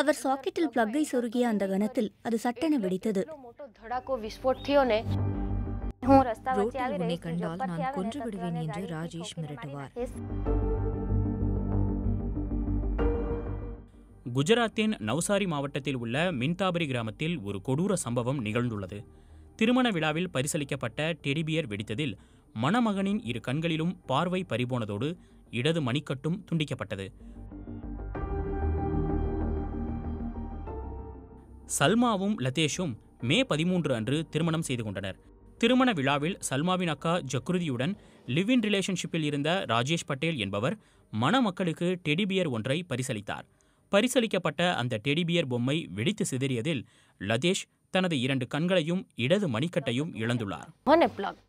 அவர் சாக்கெட்டில் பிளக்கை சொருகிய அந்த கணத்தில் அது சட்டென வெடித்தது ரோட்டில் கண்டால் நான் கொன்று விடுவேன் என்று ராஜேஷ் மிரட்டுவார் குஜராத்தின் நவ்சாரி மாவட்டத்தில் உள்ள மின்தாபரி கிராமத்தில் ஒரு கொடூர சம்பவம் நிகழ்ந்துள்ளது திருமண விழாவில் பரிசளிக்கப்பட்ட டெடிபியர் வெடித்ததில் மணமகனின் இரு கண்களிலும் பார்வை பறிபோனதோடு இடது மணிக்கட்டும் துண்டிக்கப்பட்டது சல்மாவும் லதேஷும் மே பதிமூன்று அன்று திருமணம் செய்து கொண்டனர் திருமண விழாவில் சல்மாவின் அக்கா ஜக்ருதியுடன் லிவ் இன் ரிலேஷன்ஷிப்பில் இருந்த ராஜேஷ் பட்டேல் என்பவர் மணமக்களுக்கு டெடிபியர் ஒன்றை பரிசளித்தார் பரிசளிக்கப்பட்ட அந்த டெடிபியர் பொம்மை வெடித்து சிதறியதில் லதேஷ் தனது இரண்டு கண்களையும் இடது மணிக்கட்டையும் இழந்துள்ளார்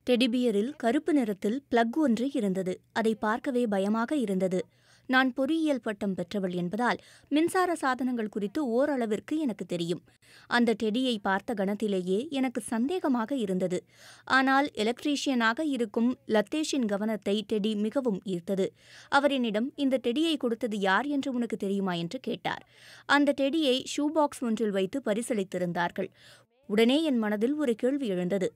டெடிபியரில் கருப்பு நிறத்தில் பிளக் ஒன்று இருந்தது அதை பார்க்கவே பயமாக இருந்தது நான் பொறியியல் பட்டம் பெற்றவள் என்பதால் மின்சார சாதனங்கள் குறித்து ஓரளவிற்கு எனக்கு தெரியும் அந்த டெடியை பார்த்த கணத்திலேயே எனக்கு சந்தேகமாக இருந்தது ஆனால் எலக்ட்ரீஷியனாக இருக்கும் லத்தேஷின் கவனத்தை டெடி மிகவும் ஈர்த்தது அவர் என்னிடம் இந்த டெடியை கொடுத்தது யார் என்று உனக்கு தெரியுமா என்று கேட்டார் அந்த டெடியை ஷூ பாக்ஸ் ஒன்றில் வைத்து பரிசளித்திருந்தார்கள் உடனே என் மனதில் ஒரு கேள்வி எழுந்தது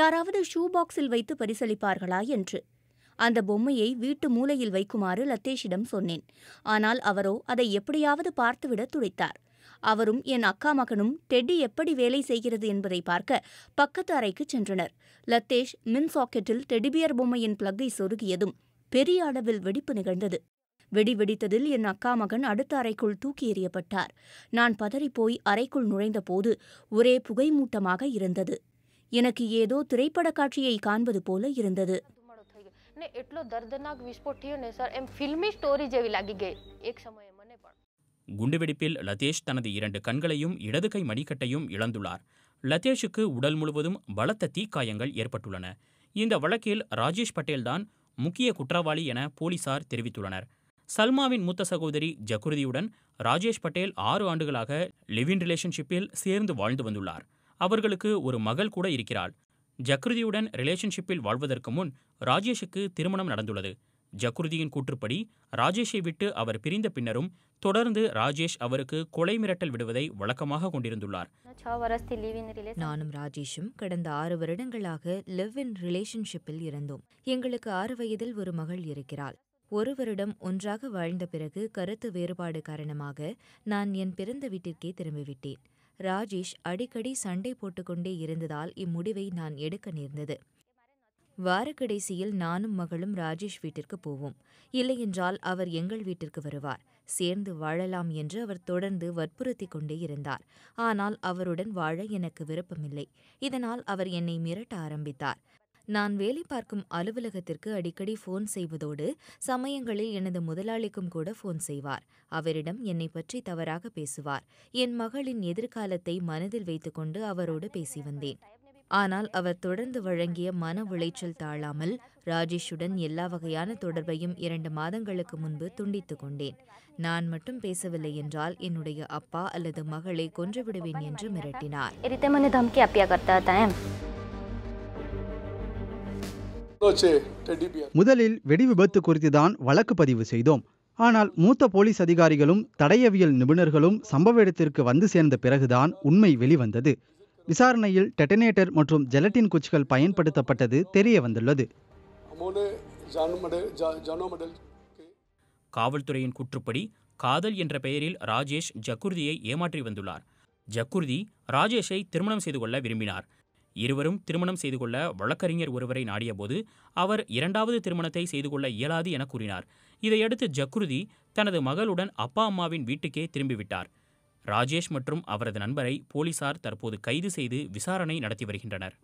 யாராவது ஷூ பாக்ஸில் வைத்து பரிசளிப்பார்களா என்று அந்த பொம்மையை வீட்டு மூலையில் வைக்குமாறு லத்தேஷிடம் சொன்னேன் ஆனால் அவரோ அதை எப்படியாவது பார்த்துவிட துடைத்தார் அவரும் என் அக்கா மகனும் டெட்டி எப்படி வேலை செய்கிறது என்பதை பார்க்க பக்கத்து அறைக்கு சென்றனர் லத்தேஷ் மின் சாக்கெட்டில் டெடிபியர் பொம்மையின் பிளக்கை சொருகியதும் பெரிய அளவில் வெடிப்பு நிகழ்ந்தது வெடி வெடித்ததில் என் அக்கா மகன் அடுத்த அறைக்குள் தூக்கி எறியப்பட்டார் நான் பதறிப்போய் அறைக்குள் நுழைந்தபோது ஒரே புகைமூட்டமாக இருந்தது எனக்கு ஏதோ திரைப்பட காட்சியை காண்பது போல இருந்தது ને એટલો દર્દનાક વિસ્ફોટ થયો ને સર એમ ફિલ્મી સ્ટોરી જેવી લાગી ગઈ એક સમયે મને પણ குண்டுவெடிப்பில் லதேஷ் தனது இரண்டு கண்களையும் இடது கை மணிக்கட்டையும் இழந்துள்ளார் லதேஷுக்கு உடல் முழுவதும் பலத்த தீக்காயங்கள் ஏற்பட்டுள்ளன இந்த வழக்கில் ராஜேஷ் பட்டேல்தான் முக்கிய குற்றவாளி என போலீசார் தெரிவித்துள்ளனர் சல்மாவின் மூத்த சகோதரி ஜகுருதியுடன் ராஜேஷ் பட்டேல் ஆறு ஆண்டுகளாக லிவ் இன் ரிலேஷன்ஷிப்பில் சேர்ந்து வாழ்ந்து வந்துள்ளார் அவர்களுக்கு ஒரு மகள் கூட இருக்கிறாள் ஜக்ருதியுடன் ரிலேஷன்ஷிப்பில் வாழ்வதற்கு முன் ராஜேஷுக்கு திருமணம் நடந்துள்ளது ஜக்ருதியின் கூற்றுப்படி ராஜேஷை விட்டு அவர் பிரிந்த பின்னரும் தொடர்ந்து ராஜேஷ் அவருக்கு கொலை மிரட்டல் விடுவதை வழக்கமாக கொண்டிருந்துள்ளார் நானும் ராஜேஷும் கடந்த ஆறு வருடங்களாக லிவ் இன் ரிலேஷன்ஷிப்பில் இருந்தோம் எங்களுக்கு ஆறு வயதில் ஒரு மகள் இருக்கிறாள் ஒரு வருடம் ஒன்றாக வாழ்ந்த பிறகு கருத்து வேறுபாடு காரணமாக நான் என் பிறந்த வீட்டிற்கே திரும்பிவிட்டேன் ராஜேஷ் அடிக்கடி சண்டை போட்டுக்கொண்டே இருந்ததால் இம்முடிவை நான் எடுக்க நேர்ந்தது வாரக்கடைசியில் நானும் மகளும் ராஜேஷ் வீட்டிற்கு போவோம் இல்லையென்றால் அவர் எங்கள் வீட்டிற்கு வருவார் சேர்ந்து வாழலாம் என்று அவர் தொடர்ந்து வற்புறுத்தி கொண்டே இருந்தார் ஆனால் அவருடன் வாழ எனக்கு விருப்பமில்லை இதனால் அவர் என்னை மிரட்ட ஆரம்பித்தார் நான் வேலை பார்க்கும் அலுவலகத்திற்கு அடிக்கடி ஃபோன் செய்வதோடு சமயங்களில் எனது முதலாளிக்கும் கூட ஃபோன் செய்வார் அவரிடம் என்னை பற்றி தவறாக பேசுவார் என் மகளின் எதிர்காலத்தை மனதில் வைத்துக்கொண்டு அவரோடு பேசி வந்தேன் ஆனால் அவர் தொடர்ந்து வழங்கிய மன உளைச்சல் தாழாமல் ராஜேஷுடன் எல்லா வகையான தொடர்பையும் இரண்டு மாதங்களுக்கு முன்பு துண்டித்து கொண்டேன் நான் மட்டும் பேசவில்லை என்றால் என்னுடைய அப்பா அல்லது மகளை கொன்றுவிடுவேன் என்று மிரட்டினார் முதலில் வெடி விபத்து குறித்து தான் வழக்கு பதிவு செய்தோம் ஆனால் மூத்த போலீஸ் அதிகாரிகளும் தடையவியல் நிபுணர்களும் சம்பவ இடத்திற்கு வந்து சேர்ந்த பிறகுதான் உண்மை வெளிவந்தது விசாரணையில் டெட்டனேட்டர் மற்றும் ஜெலட்டின் குச்சிகள் பயன்படுத்தப்பட்டது தெரிய வந்துள்ளது காவல்துறையின் கூற்றுப்படி காதல் என்ற பெயரில் ராஜேஷ் ஜக்குர்தியை ஏமாற்றி வந்துள்ளார் ஜக்குர்தி ராஜேஷை திருமணம் செய்து கொள்ள விரும்பினார் இருவரும் திருமணம் செய்து கொள்ள வழக்கறிஞர் ஒருவரை நாடியபோது அவர் இரண்டாவது திருமணத்தை செய்து கொள்ள இயலாது என கூறினார் இதையடுத்து ஜக்ருதி தனது மகளுடன் அப்பா அம்மாவின் வீட்டுக்கே திரும்பிவிட்டார் ராஜேஷ் மற்றும் அவரது நண்பரை போலீசார் தற்போது கைது செய்து விசாரணை நடத்தி வருகின்றனர்